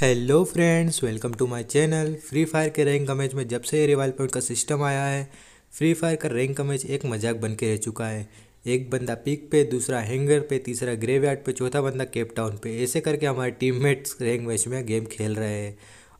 hello friends welcome to my channel free fire के rank का match में जब से ये रिवाइल पॉइंट का सिस्टम आया है फ्री फायर का रैंक का मैच एक मजाक बन के रह चुका है एक बंदा पिक पे दूसरा हैंगर पे तीसरा ग्रेवयार्ड पे चौथा बंदा केप टाउन पे ऐसे करके हमारे टीममेट्स रैंक मैच में गेम खेल रहे हैं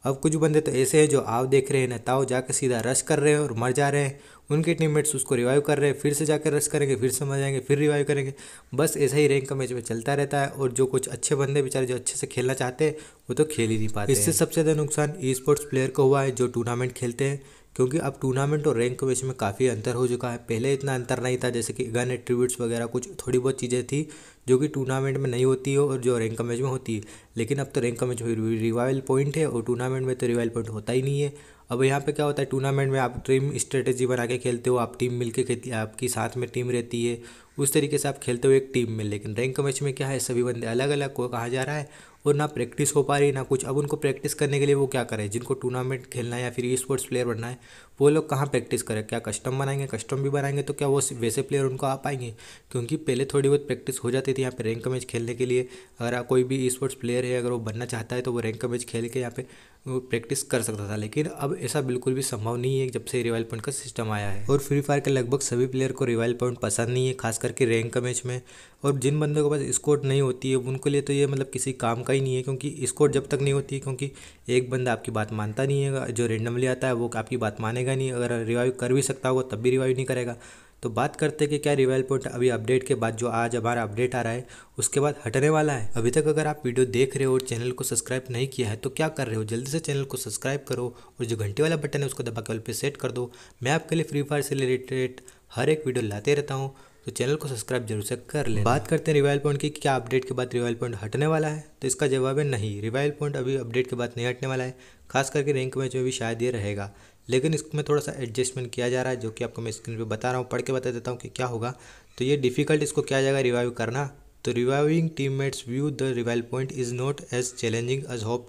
अब कुछ बंदे तो ऐसे हैं जो आव देख रहे हैं ना ताव जाकर सीधा रश कर रहे हैं और मर जा रहे हैं उनके टीममेट्स उसको रिवाइव कर रहे हैं फिर से जाकर रश करेंगे फिर से मर जाएंगे फिर रिवाइव करेंगे बस ऐसा ही रैंक का मैच में चलता रहता है और जो कुछ अच्छे बंदे बेचारे जो अच्छे से खेलना चाहते हैं वो तो खेल ही नहीं पाते इससे सबसे ज़्यादा नुकसान ई स्पोर्ट्स प्लेयर को हुआ है जो टूर्नामेंट खेलते हैं क्योंकि अब टूर्नामेंट और रैंक के बीच में काफ़ी अंतर हो चुका है पहले इतना अंतर नहीं था जैसे कि गन एट्रीब्यूट्स वगैरह कुछ थोड़ी बहुत चीज़ें थी जो कि टूर्नामेंट में नहीं होती हो और जो रैंक मैच में होती है लेकिन अब तो रैंक में जो रिवाइल पॉइंट है और टूर्नामेंट में तो रिवाइल पॉइंट होता ही नहीं है अब यहाँ पे क्या होता है टूर्नामेंट में आप टीम स्ट्रेटेजी बना के खेलते हो आप टीम मिल के खेलती आपकी साथ में टीम रहती है उस तरीके से आप खेलते हो एक टीम में लेकिन रैंक मैच में क्या है सभी बंदे अलग अलग को कहा जा रहा है और ना प्रैक्टिस हो पा रही ना कुछ अब उनको प्रैक्टिस करने के लिए वो क्या करें जिनको टूर्नामेंट खेलना है या फिर ई स्पोर्ट्स प्लेयर बनना है वो लोग कहाँ प्रैक्टिस करें क्या कस्टम बनाएंगे कस्टम भी बनाएंगे तो क्या वो वैसे प्लेयर उनको आ पाएंगे क्योंकि पहले थोड़ी बहुत प्रैक्टिस हो जाती थी यहाँ पर रैंक मैच खेलने के लिए अगर कोई भी ई स्पोर्ट्स प्लेयर लिए अगर वो बनना चाहता है तो वो रैंक का मैच खेल के यहाँ पे वो प्रैक्टिस कर सकता था लेकिन अब ऐसा बिल्कुल भी संभव नहीं है जब से रिवाइल पॉइंट का सिस्टम आया है और फ्री फायर के लगभग सभी प्लेयर को रिवाइल पॉइंट पसंद नहीं है खास करके रैंक का मैच में और जिन बंदों के पास स्कोर नहीं होती है उनके लिए तो ये मतलब किसी काम का ही नहीं है क्योंकि स्कोर जब तक नहीं होती है क्योंकि एक बंदा आपकी बात मानता नहीं है जो रेंडमली आता है वो आपकी बात मानेगा नहीं अगर रिवाइव कर भी सकता होगा तब भी रिवाइव नहीं करेगा तो बात करते हैं कि क्या रिवाइल पॉइंट अभी अपडेट के बाद जो आज हमारा अपडेट आ रहा है उसके बाद हटने वाला है अभी तक अगर आप वीडियो देख रहे हो और चैनल को सब्सक्राइब नहीं किया है तो क्या कर रहे हो जल्दी से चैनल को सब्सक्राइब करो और जो घंटे वाला बटन है उसको दबा के पे सेट कर दो मैं आपके लिए फ्री फायर से रिलेटेड हर एक वीडियो लाते रहता हूँ तो चैनल को सब्सक्राइब जरूर से कर लें बात करते हैं रिवाइल पॉइंट की क्या अपडेट के बाद रिवाइल पॉइंट हटने वाला है तो इसका जवाब है नहीं रिवाइल पॉइंट अभी अपडेट के बाद नहीं हटने वाला है खास करके रैंक मैच में भी शायद ये रहेगा लेकिन इसमें थोड़ा सा एडजस्टमेंट किया जा रहा है जो कि आपको मैं स्क्रीन पे बता रहा हूँ पढ़ के बता देता हूँ कि क्या होगा तो ये डिफ़िकल्ट इसको क्या जाएगा रिवाइव करना तो reviving teammates view the revival point is not as challenging as hope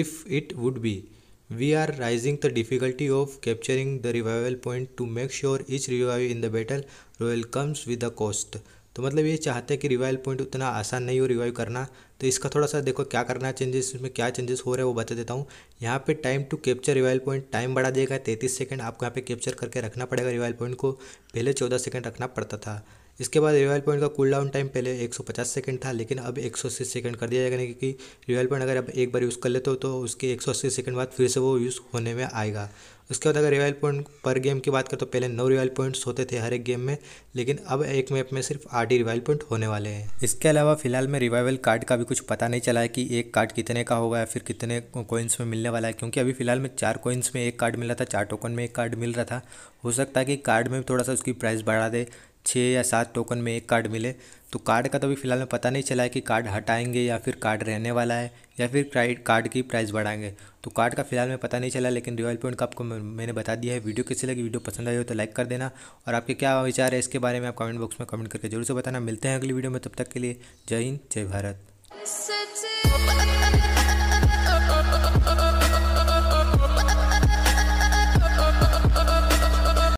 if it would be we are raising the difficulty of capturing the revival point to make sure each revive in the battle royale comes with the cost तो मतलब ये चाहते हैं कि revile point उतना आसान नहीं हो रिवाइव करना तो इसका थोड़ा सा देखो क्या करना है चेंजेस इसमें क्या चेंजेस हो रहे हैं वो बता देता हूँ यहाँ पे time to capture revival point time बढ़ा देगा तैंतीस सेकंड आपको यहाँ पे कैप्चर करके रखना पड़ेगा रिवाइल पॉइंट को पहले चौदह सेकंड रखना पड़ता था इसके बाद रिवाइल पॉइंट का कूल डाउन टाइम पहले 150 सेकंड था लेकिन अब 180 सेकंड कर दिया जाएगा क्योंकि रिवाइल पॉइंट अगर आप एक बार यूज़ कर लेते हो तो उसके 180 सेकंड बाद फिर से वो यूज़ होने में आएगा उसके बाद अगर रिवाइल पॉइंट पर गेम की बात करें तो पहले नौ रिवाइल पॉइंट्स होते थे हर एक गेम में लेकिन अब एक मैप में सिर्फ आठ ही रिवाइल पॉइंट होने वाले हैं इसके अलावा फिलहाल में रिवाइवल कार्ड का भी कुछ पता नहीं चला है कि एक कार्ड कितने का होगा या फिर कितने कोइंस में मिलने वाला है क्योंकि अभी फिलहाल में चार कोइंस में एक कार्ड मिल रहा था चार टोकन में एक कार्ड मिल रहा था हो सकता है कि कार्ड में थोड़ा सा उसकी प्राइस बढ़ा दे छः या सात टोकन में एक कार्ड मिले तो कार्ड का तो अभी फ़िलहाल में पता नहीं चला है कि कार्ड हटाएंगे या फिर कार्ड रहने वाला है या फिर कार्ड की प्राइस बढ़ाएंगे तो कार्ड का फिलहाल में पता नहीं चला लेकिन रिवॉल पॉइंट का आपको मैंने बता दिया है वीडियो कैसे लगी वीडियो पसंद आई हो तो लाइक कर देना और आपके क्या विचार है इसके बारे में आप कमेंट बॉक्स में कमेंट करके जरूर से बताना मिलते हैं अगली वीडियो में तब तक के लिए जय हिंद जय भारत